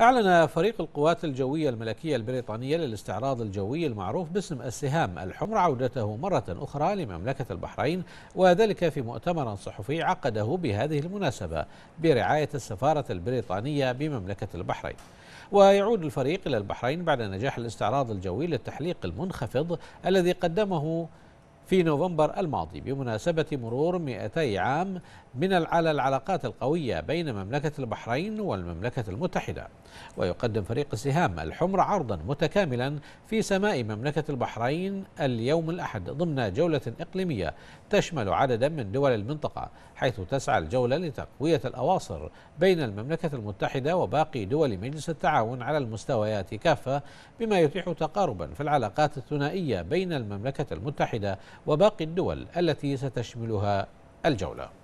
أعلن فريق القوات الجوية الملكية البريطانية للاستعراض الجوي المعروف باسم السهام الحمر عودته مرة أخرى لمملكة البحرين وذلك في مؤتمر صحفي عقده بهذه المناسبة برعاية السفارة البريطانية بمملكة البحرين ويعود الفريق إلى البحرين بعد نجاح الاستعراض الجوي للتحليق المنخفض الذي قدمه في نوفمبر الماضي بمناسبة مرور 200 عام من على العلاقات القوية بين مملكة البحرين والمملكة المتحدة ويقدم فريق السهام الحمر عرضا متكاملا في سماء مملكة البحرين اليوم الأحد ضمن جولة إقليمية تشمل عددا من دول المنطقة حيث تسعى الجولة لتقوية الأواصر بين المملكة المتحدة وباقي دول مجلس التعاون على المستويات كافة بما يتيح تقاربا في العلاقات الثنائية بين المملكة المتحدة وباقي الدول التي ستشملها الجوله